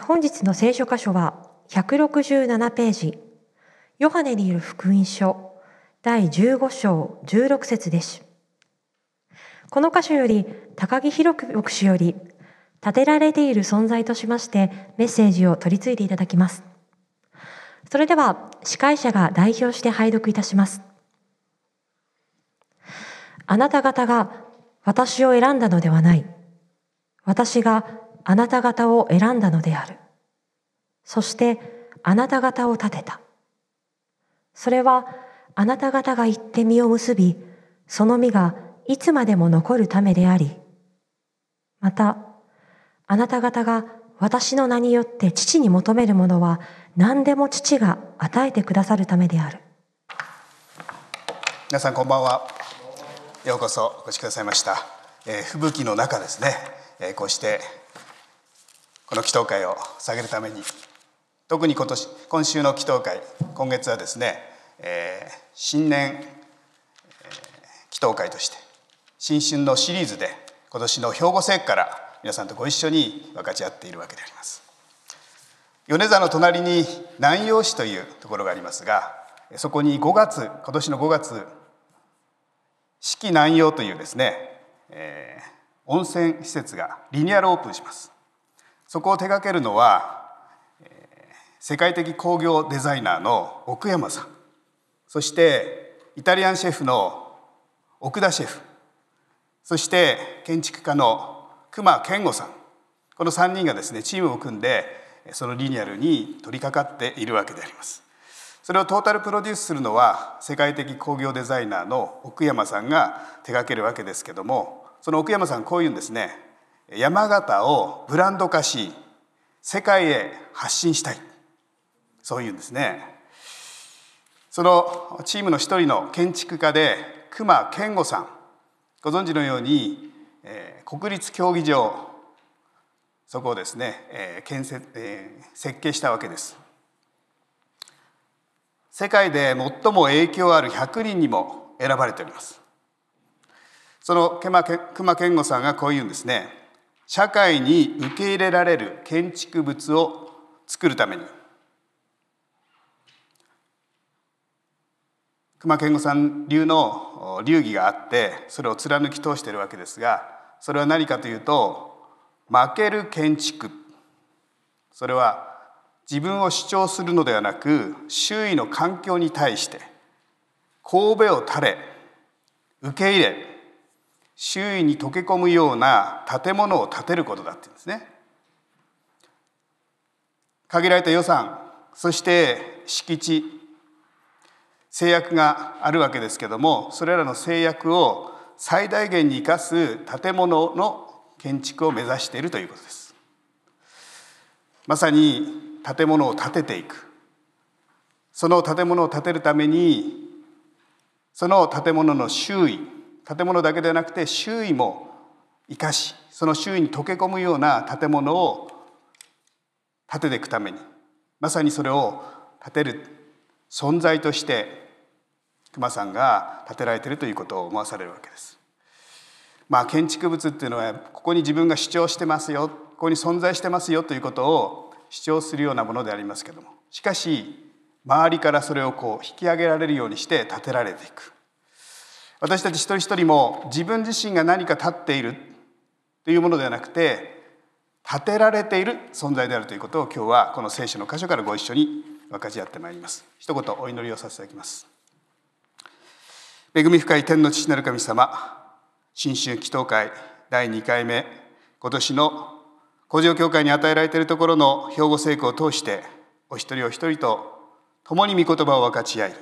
本日の聖書箇所は167ページ、ヨハネによる福音書第15章16節です。この箇所より高木博牧師より立てられている存在としましてメッセージを取り次いでいただきます。それでは司会者が代表して拝読いたします。あなた方が私を選んだのではない。私があなた方を選んだのである。そしてあなた方を立てた。それはあなた方が行って実を結び、その実がいつまでも残るためであり、また、あなた方が私の名によって父に求めるものは何でも父が与えてくださるためである。皆さんこんばんは。ようこそお越しくださいました。えー、吹雪の中ですね、えー、こうしてこの祈祷会を下げるために特に今年今週の祈祷会今月はですね、えー、新年、えー、祈祷会として新春のシリーズで今年の兵庫政府から皆さんとご一緒に分かち合っているわけであります米沢の隣に南陽市というところがありますがそこに5月今年の5月四季南陽というですね、えー、温泉施設がリニューアルオープンしますそこを手掛けるのは世界的工業デザイナーの奥山さんそしてイタリアンシェフの奥田シェフそして建築家の隈研吾さんこの3人がですねチームを組んでそのリニアルに取り掛かっているわけであります。それをトータルプロデュースするのは世界的工業デザイナーの奥山さんが手掛けるわけですけどもその奥山さんこういうんですね山形をブランド化し世界へ発信したいそういうんですねそのチームの一人の建築家で隈研吾さんご存知のように、えー、国立競技場そこをですね、えー建設えー、設計したわけです世界で最も影響ある100人にも選ばれておりますその隈研吾さんがこう言うんですね社会に受け入れられる建築物を作るために熊健吾さん流の流儀があってそれを貫き通しているわけですがそれは何かというと負ける建築それは自分を主張するのではなく周囲の環境に対して神戸を垂れ受け入れ周囲に溶け込むような建物を建てることだって言うんですね。限られた予算そして敷地制約があるわけですけどもそれらの制約を最大限に生かす建物の建築を目指しているということですまさに建物を建てていくその建物を建てるためにその建物の周囲建物だけでなくて周囲も生かしその周囲に溶け込むような建物を建てていくためにまさにそれを建てる存在として熊さんが建てられているということを思わされるわけです。まあ、建築物っていうのはここに自分が主張してますよここに存在してますよということを主張するようなものでありますけどもしかし周りからそれをこう引き上げられるようにして建てられていく私たち一人一人も自分自身が何か立っているというものではなくて立てられている存在であるということを今日はこの聖書の箇所からご一緒に分かち合ってまいります一言お祈りをさせていただきます恵み深い天の父なる神様新春祈祷会第2回目今年の工場協会に与えられているところの兵庫聖句を通してお一人お一人と共に御言葉を分かち合い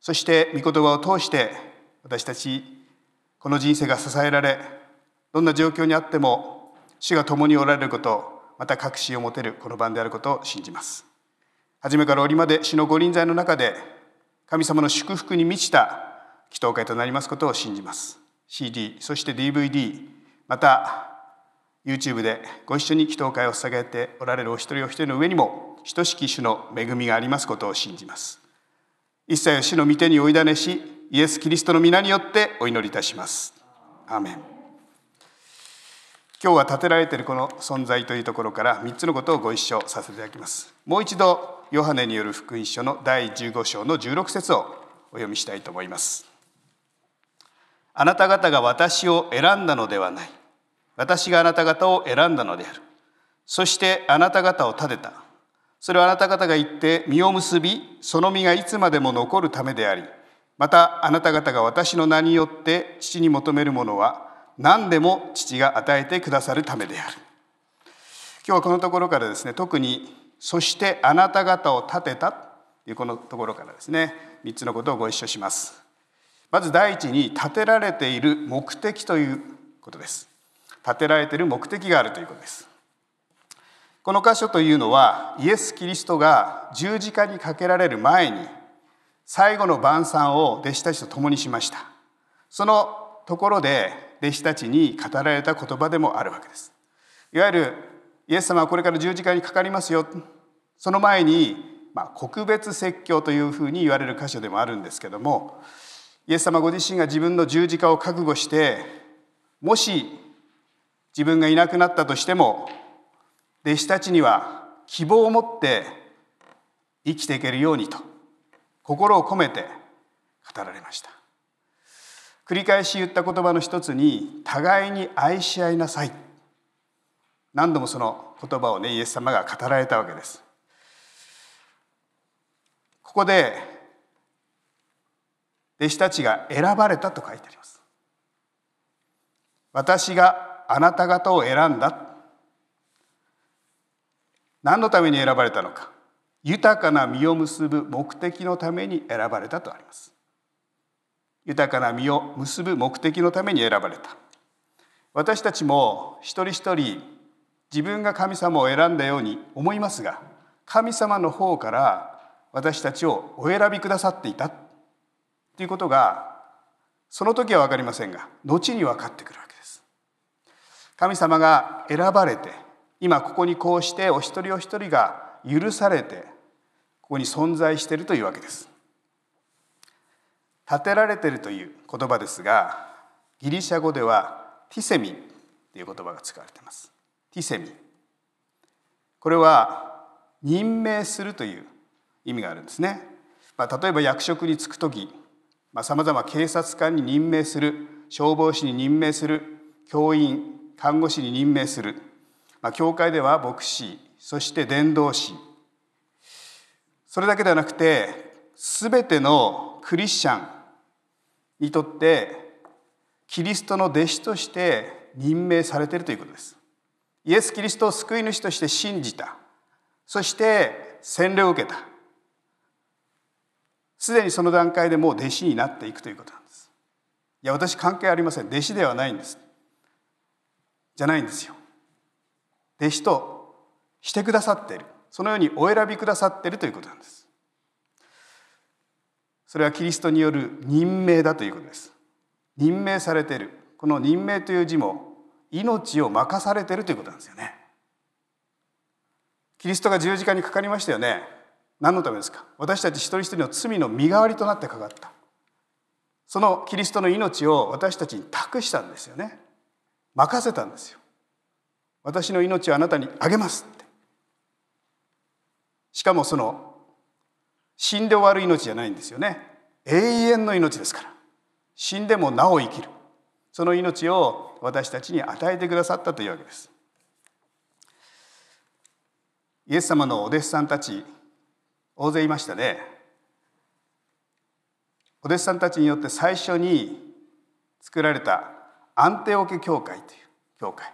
そして御言葉を通して私たちこの人生が支えられどんな状況にあっても主が共におられることまた確信を持てるこの晩であることを信じます初めから折まで主の御臨在の中で神様の祝福に満ちた祈祷会となりますことを信じます CD そして DVD また YouTube でご一緒に祈祷会を捧げておられるお一人お一人の上にも等しき主の恵みがありますことを信じます一切を主の御手に追いだねしイエス・キリストの皆によってお祈りいたします。アメン今日は建てられているこの存在というところから3つのことをご一緒させていただきます。もう一度ヨハネによる福音書の第15章の16節をお読みしたいと思います。あなた方が私を選んだのではない。私があなた方を選んだのである。そしてあなた方を立てた。それはあなた方が言って実を結び、その実がいつまでも残るためであり、またあなた方が私の名によって父に求めるものは何でも父が与えてくださるためである今日はこのところからですね特に「そしてあなた方を立てた」というこのところからですね3つのことをご一緒しますまず第一に立てられている目的ということです立てられている目的があるということですこの箇所というのはイエス・キリストが十字架にかけられる前に最後の晩餐を弟子たちと共にしましたそのところで弟子たちに語られた言葉でもあるわけですいわゆるイエス様はこれから十字架にかかりますよその前に、まあ、国別説教というふうに言われる箇所でもあるんですけどもイエス様ご自身が自分の十字架を覚悟してもし自分がいなくなったとしても弟子たちには希望を持って生きていけるようにと心を込めて語られました繰り返し言った言葉の一つに「互いに愛し合いなさい」何度もその言葉をねイエス様が語られたわけですここで弟子たちが選ばれたと書いてあります私があなた方を選んだ何のために選ばれたのか豊かな実を結ぶ目的のために選ばれたとあります豊かな実を結ぶ目的のために選ばれた私たちも一人一人自分が神様を選んだように思いますが神様の方から私たちをお選びくださっていたということがその時は分かりませんが後に分かってくるわけです神様が選ばれて今ここにこうしてお一人お一人が許されてここに存在しているというわけです。建てられているという言葉ですがギリシャ語ではティセミンという言葉が使われています。ティセミンこれは任命するという意味があるんですね。まあ、例えば役職に就く時さまざ、あ、ま警察官に任命する消防士に任命する教員看護師に任命する、まあ、教会では牧師そして伝道師それだけではなくて全てのクリスチャンにとってキリストの弟子として任命されているということです。イエス・キリストを救い主として信じたそして洗礼を受けたすでにその段階でもう弟子になっていくということなんですいや私関係ありません弟子ではないんですじゃないんですよ弟子としてくださっているそのようにお選びくださっているということなんですそれはキリストによる任命だということです任命されているこの任命という字も命を任されているということなんですよねキリストが十字架にかかりましたよね何のためですか私たち一人一人の罪の身代わりとなってかかったそのキリストの命を私たちに託したんですよね任せたんですよ私の命をあなたにあげますってしかもその死んで終わる命じゃないんですよね永遠の命ですから死んでもなお生きるその命を私たちに与えてくださったというわけですイエス様のお弟子さんたち大勢いましたねお弟子さんたちによって最初に作られたアンテオケ教会という教会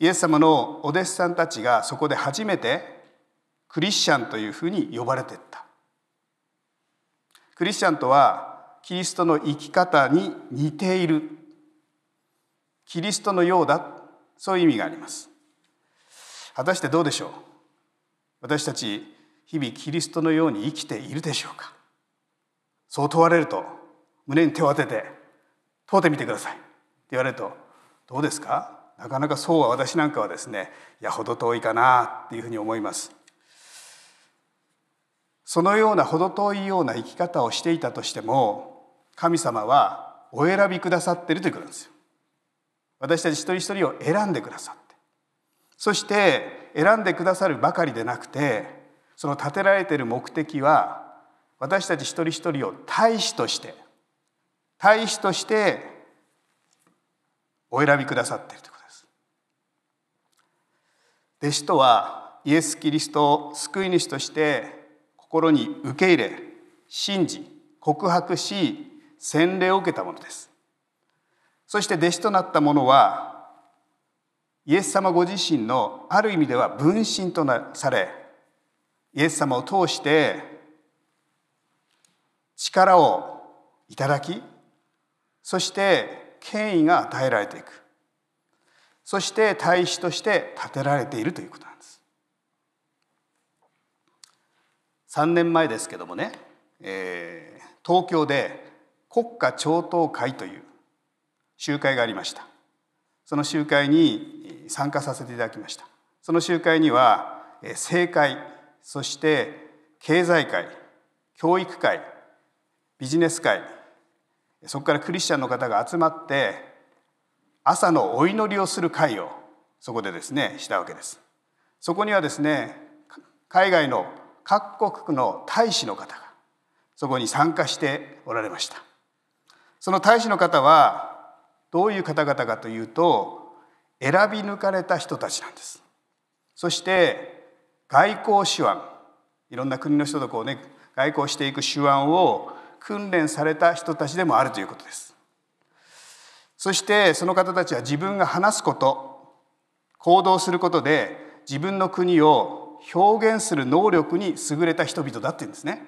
イエス様のお弟子さんたちがそこで初めてクリスチャンというふうに呼ばれていったクリスチャンとはキリストの生き方に似ているキリストのようだそういう意味があります果たしてどうでしょう私たち日々キリストのように生きているでしょうかそう問われると胸に手を当てて「問うてみてください」って言われるとどうですかなかなかそうは私なんかはですねいやほど遠いかなっていうふうに思いますそのような程遠いような生き方をしていたとしても神様はお選びくださってるということなんですよ。私たち一人一人を選んでくださってそして選んでくださるばかりでなくてその立てられている目的は私たち一人一人を大使として大使としてお選びくださっているということです。弟子とはイエス・キリストを救い主として心に受け入れ信じ告白し洗礼を受けたものですそして弟子となった者はイエス様ご自身のある意味では分身となされイエス様を通して力をいただきそして権威が与えられていくそして大使として立てられているということなんです。3年前ですけどもね、えー、東京で国家超党会という集会がありましたその集会に参加させていただきましたその集会には政界そして経済界教育界ビジネス界そこからクリスチャンの方が集まって朝のお祈りをする会をそこでですねしたわけですそこにはですね海外の各国の大使の方がそこに参加しておられましたその大使の方はどういう方々かというと選び抜かれた人たちなんですそして外交手腕いろんな国の人とこうね外交していく手腕を訓練された人たちでもあるということですそしてその方たちは自分が話すこと行動することで自分の国を表現する能力に優れた人々だって言うんですね。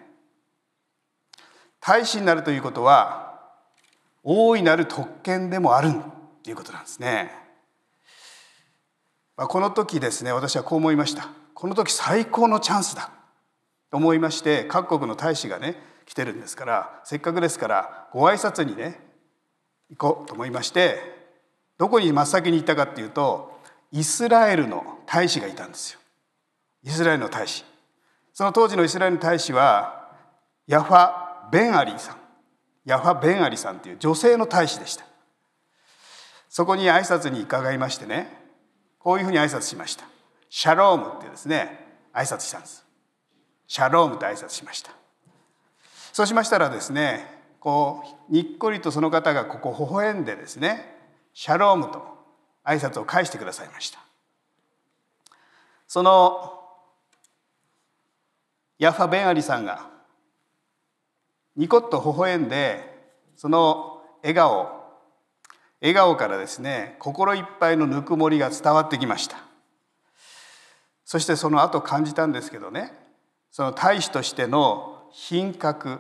大使になるということは大いなる特権でもあるっていうことなんですね。まあ、この時ですね私はこう思いました。この時最高のチャンスだと思いまして各国の大使がね来てるんですからせっかくですからご挨拶にね行こうと思いましてどこに真っ先に行ったかっていうとイスラエルの大使がいたんですよ。イスラエルの大使その当時のイスラエルの大使はヤファ・ベンアリーさんヤファ・ベンアリーさんという女性の大使でしたそこに挨拶に伺いましてねこういうふうに挨拶しましたシャロームってですね挨拶したんですシャロームと挨拶しましたそうしましたらですねこうにっこりとその方がここ微笑んでですねシャロームと挨拶を返してくださいましたそのヤファ・ベンアリさんがニコッと微笑んでその笑顔笑顔からですね心いっぱいのぬくもりが伝わってきましたそしてその後感じたんですけどねその大使としての品格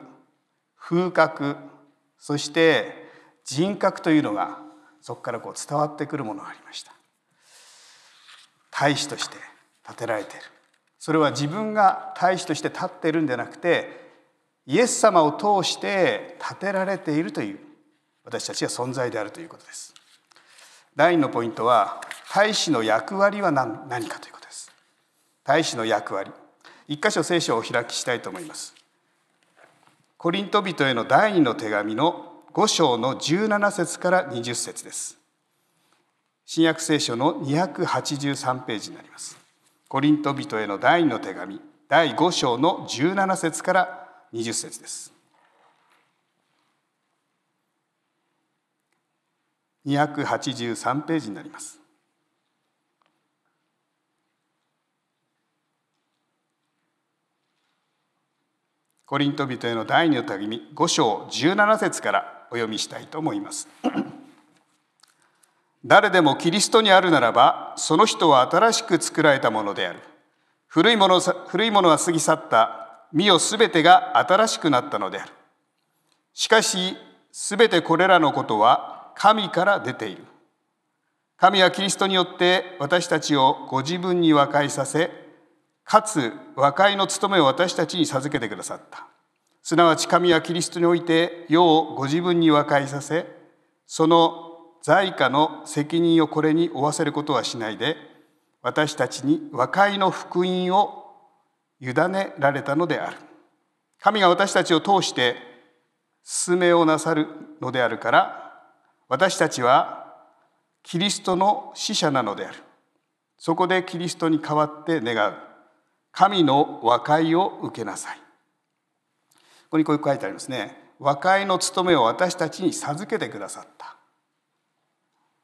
風格そして人格というのがそこからこう伝わってくるものがありました大使として立てられているそれは自分が大使として立っているんじゃなくてイエス様を通して立てられているという私たちは存在であるということです。第2のポイントは大使の役割は何何かということです。大使の役割一箇所聖書をお開きしたいと思います。コリント人への第二の手紙の五章の十七節から二十節です。新約聖書の二百八十三ページになります。コリント人への第2の手紙第5章の17節から20節です。283ページになります。コリント人への第2の手紙5章17節からお読みしたいと思います。誰でもキリストにあるならばその人は新しく作られたものである古いもの古いものは過ぎ去った身をすべてが新しくなったのであるしかしすべてこれらのことは神から出ている神はキリストによって私たちをご自分に和解させかつ和解の務めを私たちに授けてくださったすなわち神はキリストにおいて世をご自分に和解させその在家の責任をこれに負わせることはしないで私たちに和解の福音を委ねられたのである神が私たちを通して勧めをなさるのであるから私たちはキリストの使者なのであるそこでキリストに代わって願う神の和解を受けなさいここにこう書いてありますね和解の務めを私たちに授けてくださった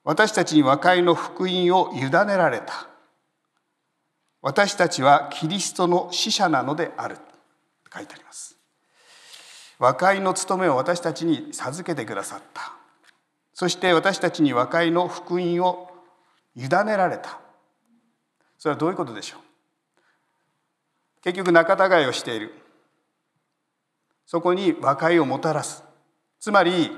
私たちに和解の福音を委ねられた私たちはキリストの使者なのである書いてあります和解の務めを私たちに授けてくださったそして私たちに和解の福音を委ねられたそれはどういうことでしょう結局仲違いをしているそこに和解をもたらすつまり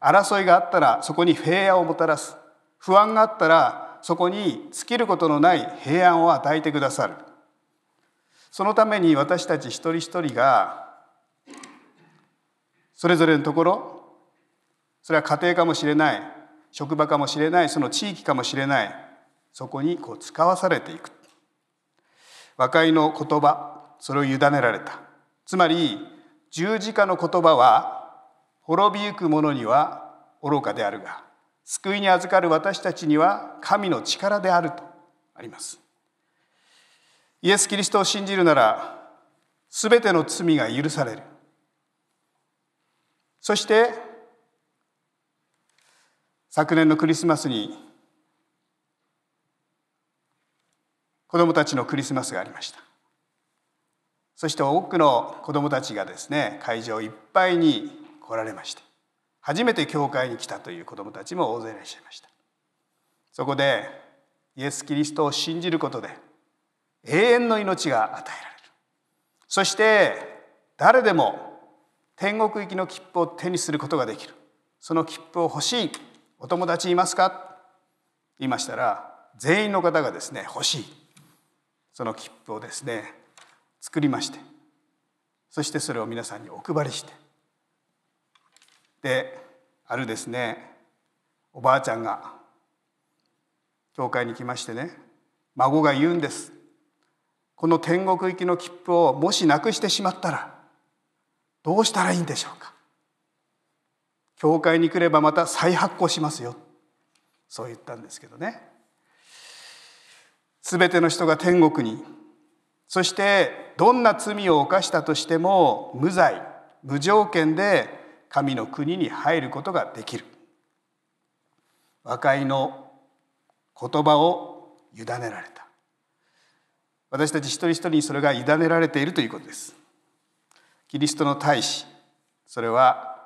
争いがあったらそこに平安をもたらす不安があったらそこに尽きることのない平安を与えてくださるそのために私たち一人一人がそれぞれのところそれは家庭かもしれない職場かもしれないその地域かもしれないそこにこう使わされていく和解の言葉それを委ねられたつまり十字架の言葉は滅びゆく者には愚かであるが救いに預かる私たちには神の力であるとありますイエス・キリストを信じるなら全ての罪が許されるそして昨年のクリスマスに子どもたちのクリスマスがありましたそして多くの子どもたちがですね会場いっぱいに来られました初めて教会に来たという子どもたちも大勢いらっしゃいましたそこでイエス・キリストを信じることで永遠の命が与えられるそして誰でも天国行きの切符を手にすることができるその切符を欲しいお友達いますか言いましたら全員の方がですね欲しいその切符をですね作りましてそしてそれを皆さんにお配りしてであるですねおばあちゃんが教会に来ましてね孫が言うんですこの天国行きの切符をもしなくしてしまったらどうしたらいいんでしょうか教会に来ればまた再発行しますよそう言ったんですけどね全ての人が天国にそしてどんな罪を犯したとしても無罪無条件で神の国に入ることができる和解の言葉を委ねられた私たち一人一人にそれが委ねられているということですキリストの大使それは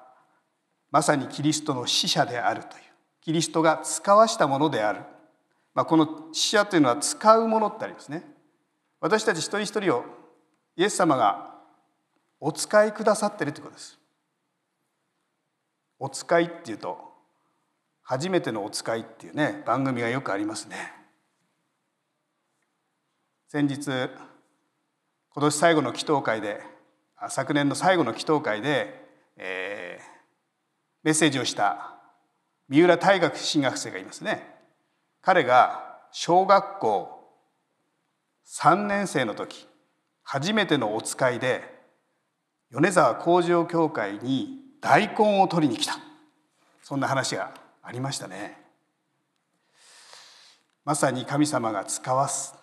まさにキリストの使者であるというキリストが使わしたものである、まあ、この使者というのは使うものってありますね私たち一人一人をイエス様がお使いくださっているということですお使いっていうと初めてのお使いっていうね番組がよくありますね先日今年最後の祈祷会で昨年の最後の祈祷会で、えー、メッセージをした三浦大学進学生がいますね彼が小学校3年生の時初めてのお使いで米沢工場協会に大根を取りに来たそんな話がありましたねまさに神様が使わす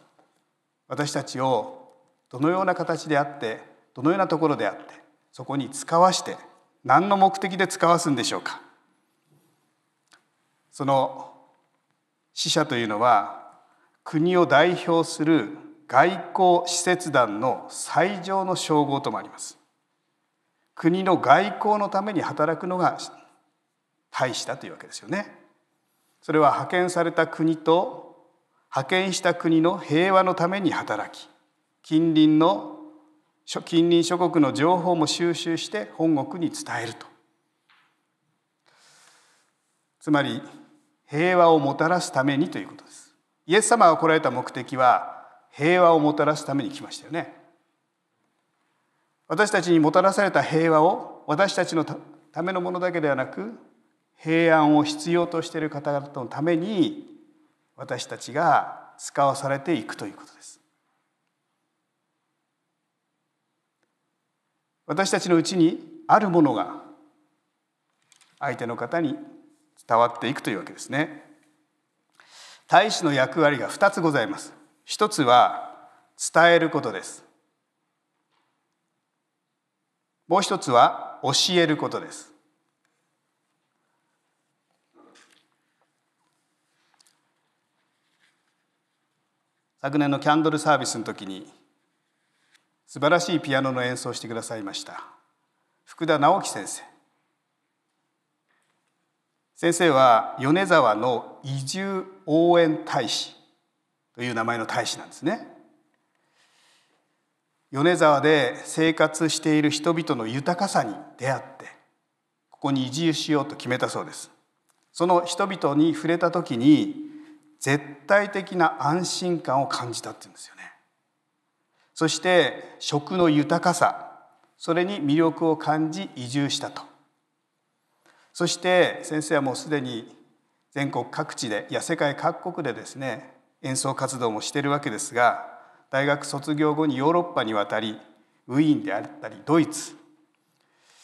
私たちをどのような形であってどのようなところであってそこに使わして何の目的で使わすんでしょうかその使者というのは国を代表する外交使節団の最上の称号ともあります国の外交のために働くのが大使だというわけですよね。それは派遣された国と派遣した国の平和のために働き近隣の近隣諸国の情報も収集して本国に伝えるとつまり平和をもたらすためにということですイエス様が来られた目的は平和をもたらすために来ましたよね私たちにもたらされた平和を私たちのためのものだけではなく平安を必要としている方々のために私たちが使わされていくということです。私たちのうちにあるものが相手の方に伝わっていくというわけですね。大使の役割が2つございます。1つは伝えることです。もう一つは教えることです。昨年のキャンドルサービスの時に素晴らしいピアノの演奏してくださいました福田直樹先生先生は米沢の移住応援大使という名前の大使なんですね米沢で生活している人々の豊かさに出会ってここに移住しようと決めたそうですその人々に触れた時に絶対的な安心感を感じたって言うんですよねそして食の豊かさそれに魅力を感じ移住したとそして先生はもうすでに全国各地でいや世界各国でですね演奏活動もしているわけですが大学卒業後にヨーロッパに渡りウィーンであったりドイツ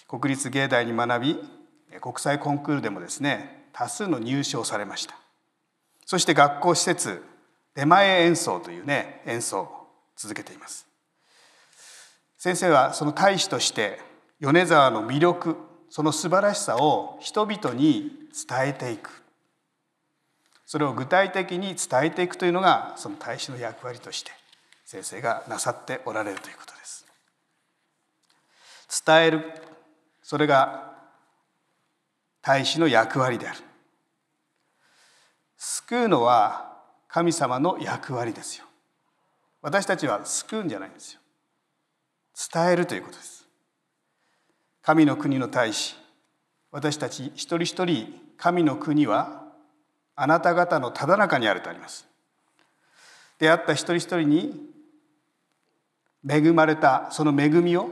国立芸大に学び国際コンクールでもですね多数の入賞されましたそして学校施設出前演奏というね演奏を続けています先生はその大使として米沢の魅力その素晴らしさを人々に伝えていくそれを具体的に伝えていくというのがその大使の役割として先生がなさっておられるということです伝えるそれが大使の役割である救うのは神様の役割ですよ私たちは救うんじゃないんですよ伝えるということです神の国の大使私たち一人一人神の国はあなた方のただ中にあるとあります出会った一人一人に恵まれたその恵みを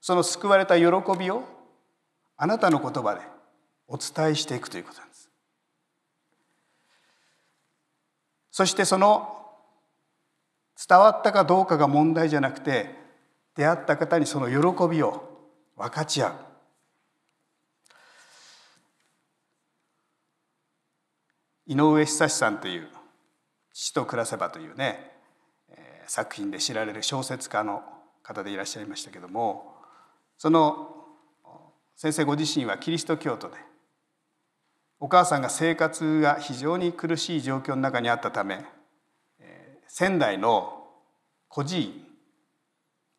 その救われた喜びをあなたの言葉でお伝えしていくということなんですそしてその伝わったかどうかが問題じゃなくて出会った方にその喜びを分かち合う井上久志さんという「父と暮らせば」というね作品で知られる小説家の方でいらっしゃいましたけどもその先生ご自身はキリスト教徒でお母さんが生活が非常に苦しい状況の中にあったため仙台の孤児院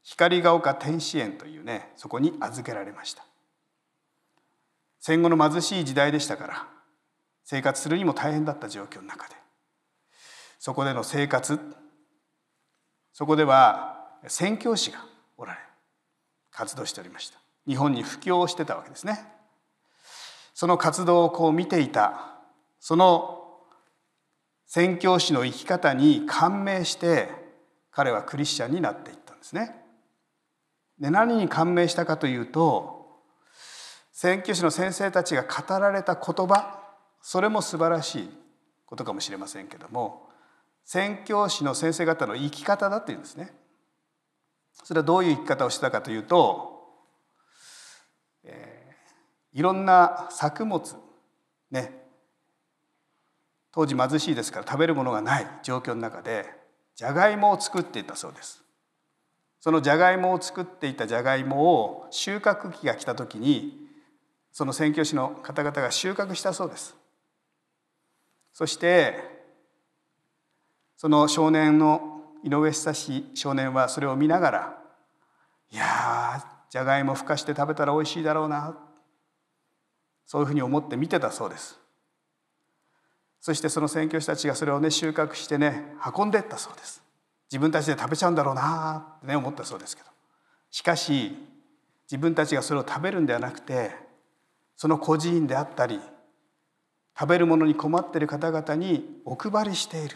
光が丘天使園というねそこに預けられました戦後の貧しい時代でしたから生活するにも大変だった状況の中でそこでの生活そこでは宣教師がおられ活動しておりました日本に布教をしてたわけですねその活動をこう見ていたその宣教師の生き方に感銘して彼はクリスチャンになっていったんですねで何に感銘したかというと宣教師の先生たちが語られた言葉それも素晴らしいことかもしれませんけども宣教師の先生方の生き方だというんですね。それはどういう生き方をしてたかというと、えー、いろんな作物ね当時貧しいですから食べるものがない状況の中でじゃがいもを作っていたそうです。そのじゃがいもを作っていたじゃがいもを収穫期が来た時にその宣教師の方々が収穫したそうです。そしてその少年の井上久志少年はそれを見ながら「いやじゃがいもふかして食べたらおいしいだろうな」そういうふうに思って見てたそうです。そしてその宣教師たちがそれをね収穫してね運んでったそうです。自分たちで食べちゃうんだろうなってね思ったそうですけどしかし自分たちがそれを食べるんではなくてその孤児院であったり食べるものに困っている方々にお配りしている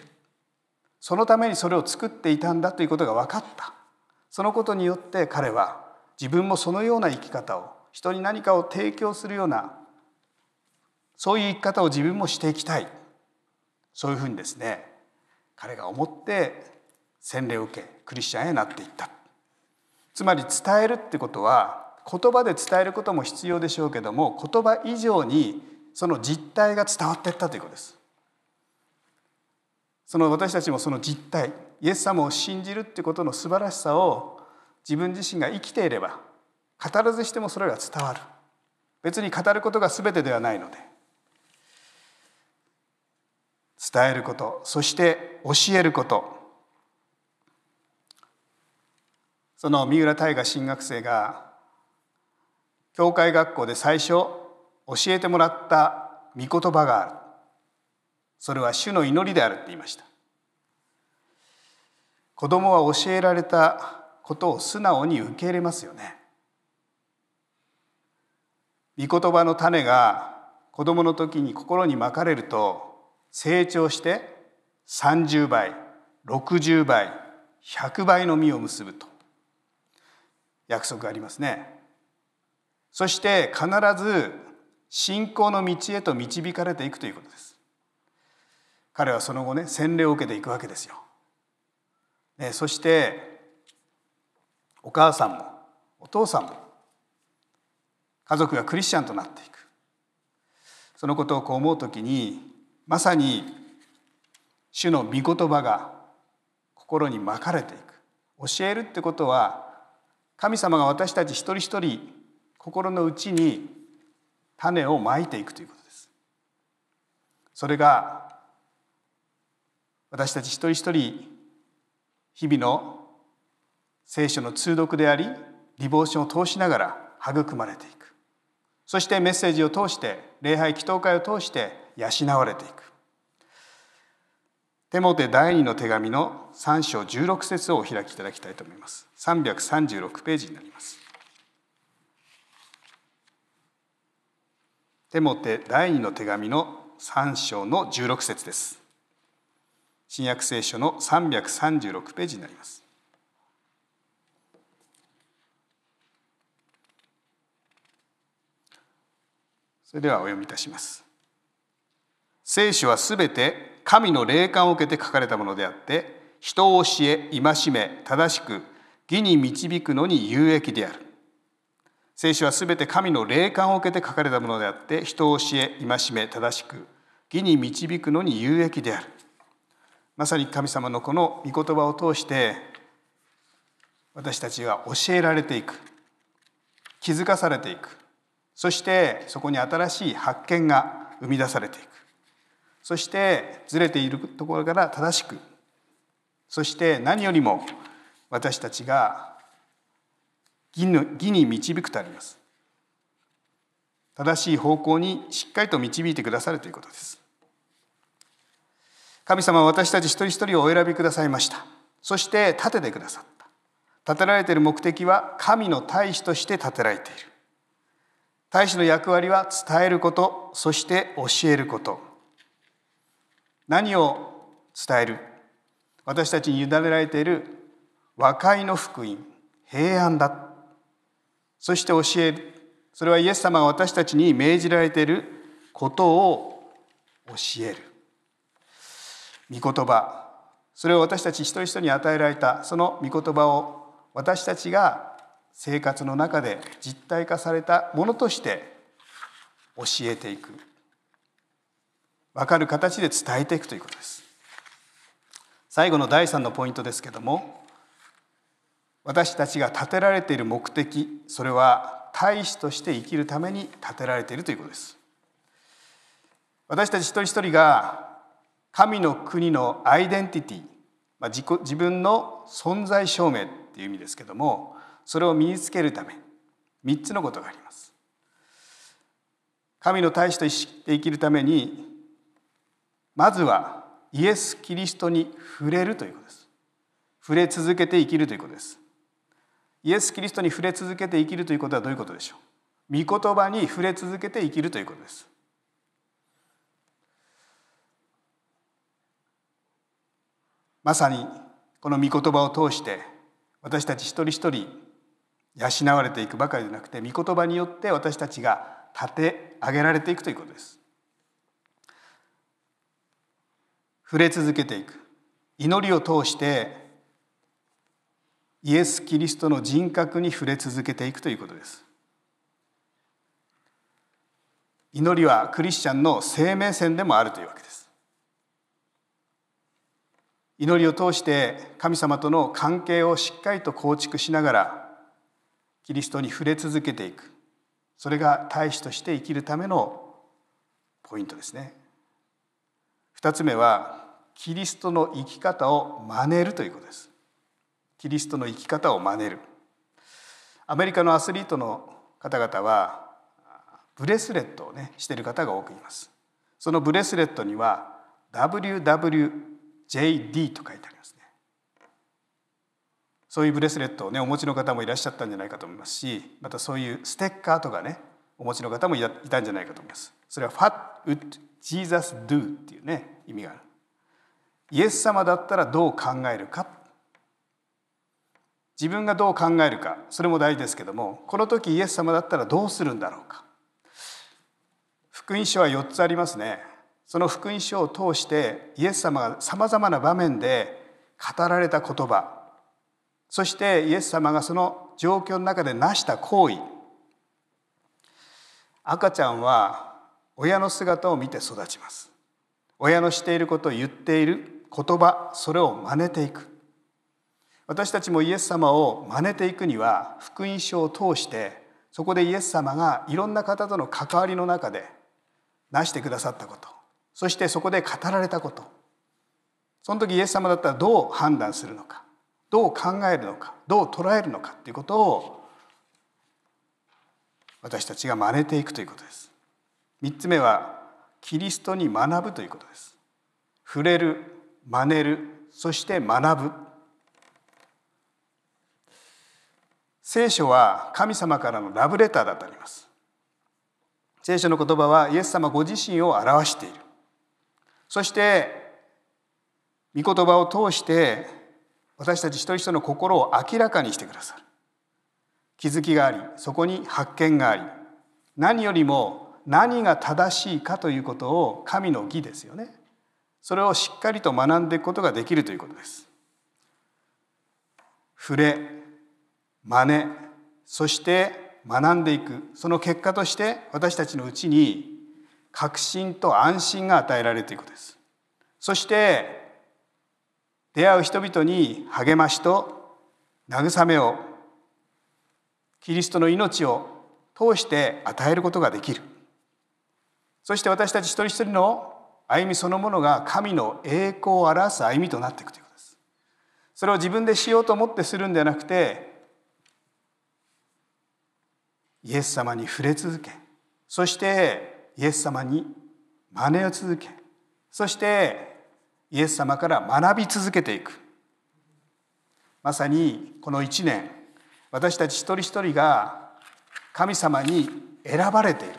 そのためにそれを作っていたんだということが分かったそのことによって彼は自分もそのような生き方を人に何かを提供するようなそういう生き方を自分もしていきたいそういうふうにですね彼が思って洗礼を受けクリスチャンへなっていったつまり伝えるってことは言葉で伝えることも必要でしょうけども言葉以上にその実態が伝わっていったということですその私たちもその実態イエス様を信じるってことの素晴らしさを自分自身が生きていれば語らずしてもそれが伝わる別に語ることが全てではないので伝えることそして教えることその三浦大河進学生が教会学校で最初教えてもらった御言葉があるそれは主の祈りであるって言いました子供は教えられたことを素直に受け入れますよね御言葉の種が子供の時に心にまかれると成長して30倍60倍100倍の実を結ぶと約束がありますねそして必ず信仰の道へと導かれていくということです彼はその後ね洗礼を受けていくわけですよ。ね、そしてお母さんもお父さんも家族がクリスチャンとなっていくそのことをこう思う時にまさに主の御言葉が心にまかれていく教えるってことは神様が私たち一人一人心の内に種をまいていくということです。それが私たち一人一人日々の聖書の通読でありリボーションを通しながら育まれていくそしてメッセージを通して礼拝祈祷会を通して養われていくテモテ第二の手紙の3章16節をお開きいただきたいと思います336ページになりますテモテ第二の手紙の3章の16節です新約聖書の336ページになります。それではお読みいたします。聖書はすべて神の霊感を受けて書かれたものであって人を教え戒め正しく義に導くのに有益である。聖書はすべて神の霊感を受けて書かれたものであって人を教え戒め正しく義に導くのに有益である。まさに神様のこの御言葉を通して私たちは教えられていく気づかされていくそしてそこに新しい発見が生み出されていくそしてずれているところから正しくそして何よりも私たちが義に導くとあります正しい方向にしっかりと導いてくださるということです神様は私たち一人一人をお選びくださいましたそして立ててくださった立てられている目的は神の大使として建てられている大使の役割は伝えることそして教えること何を伝える私たちに委ねられている和解の福音平安だそして教えるそれはイエス様が私たちに命じられていることを教える御言葉それを私たち一人一人に与えられたその御言葉を私たちが生活の中で実体化されたものとして教えていく分かる形で伝えていくということです最後の第3のポイントですけども私たちが立てられている目的それは大使として生きるために立てられているということです私たち一人一人が神の国のアイデンティティ、まあ、自己自分の存在証明っていう意味ですけどもそれを身につけるため3つのことがあります。神の大使として生きるためにまずはイエス・キリストに触れるということです。触れ続けて生きるということです。イエス・キリストに触れ続けて生きるということはどういうことでしょう御言葉に触れ続けて生きるということです。まさにこの御言葉を通して私たち一人一人養われていくばかりでなくて御言葉によって私たちが立て上げられていくということです。触れ続けていく祈りを通してイエス・キリストの人格に触れ続けていくということです祈りはクリスチャンの生命線でもあるというわけです祈りを通して神様との関係をしっかりと構築しながらキリストに触れ続けていくそれが大使として生きるためのポイントですね。2つ目はキリストの生き方を真似るということです。キリストの生き方を真似る。アメリカのアスリートの方々はブレスレットをねしている方が多くいます。そのブレスレットには WW JD と書いてありますねそういうブレスレットをねお持ちの方もいらっしゃったんじゃないかと思いますしまたそういうステッカーとかねお持ちの方もいたんじゃないかと思いますそれは「ファッ・ t would j e っていうね意味があるイエス様だったらどう考えるか自分がどう考えるかそれも大事ですけどもこの時イエス様だったらどうするんだろうか福音書は4つありますねその福音書を通してイエス様がさまざまな場面で語られた言葉そしてイエス様がその状況の中で成した行為赤ちゃんは親の姿を見て育ちます親のしていることを言っている言葉それを真似ていく私たちもイエス様を真似ていくには福音書を通してそこでイエス様がいろんな方との関わりの中で成してくださったことそしてそこで語られたことその時イエス様だったらどう判断するのかどう考えるのかどう捉えるのかということを私たちが真似ていくということです。3つ目はキリストに学ぶということです。触れる真似るそして学ぶ聖書は神様からのラブレターだとあります聖書の言葉はイエス様ご自身を表しているそして御言葉を通して私たち一人一人の心を明らかにしてくださる気づきがありそこに発見があり何よりも何が正しいかということを神の義ですよねそれをしっかりと学んでいくことができるということです触れ真似そして学んでいくその結果として私たちのうちに確信と安心が与えられていくですそして出会う人々に励ましと慰めをキリストの命を通して与えることができるそして私たち一人一人の歩みそのものが神の栄光を表す歩みとなっていくということですそれを自分でしようと思ってするんではなくてイエス様に触れ続けそしてイエス様に真似を続けそしてイエス様から学び続けていくまさにこの1年私たち一人一人が神様に選ばれている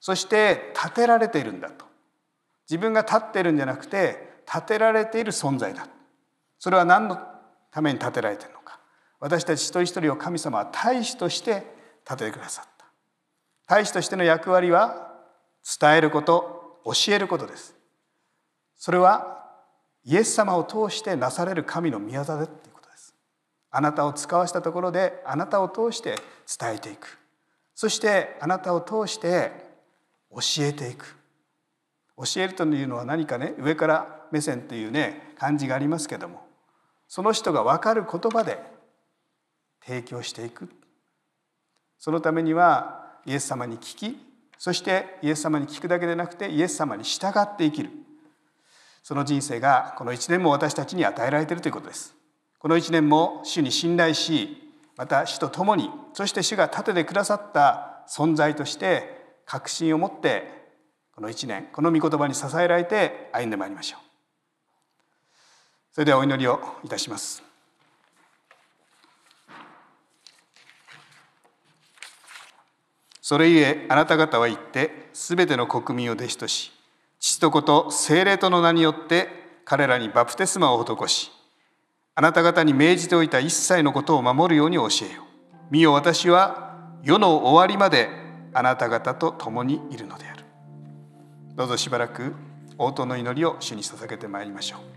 そして立てられているんだと自分が立っているんじゃなくて立てられている存在だそれは何のために立てられているのか私たち一人一人を神様は大使として立ててくださった大使としての役割は伝えること教えることですそれはイエス様を通してなされる神の御業だっていうことですあなたを使わしたところであなたを通して伝えていくそしてあなたを通して教えていく教えるというのは何かね上から目線というね感じがありますけどもその人が分かる言葉で提供していくそのためにはイエス様に聞きそしてイエス様に聞くだけでなくてイエス様に従って生きるその人生がこの1年も私たちに与えられているということですこの1年も主に信頼しまた主と共にそして主が盾でくださった存在として確信を持ってこの1年この御言葉に支えられて歩んでまいりましょうそれではお祈りをいたしますそれゆえあなた方は行ってすべての国民を弟子とし父と子と精霊との名によって彼らにバプテスマを施しあなた方に命じておいた一切のことを守るように教えよ見よ私は世の終わりまであなた方と共にいるのであるどうぞしばらく応答の祈りを主に捧げてまいりましょう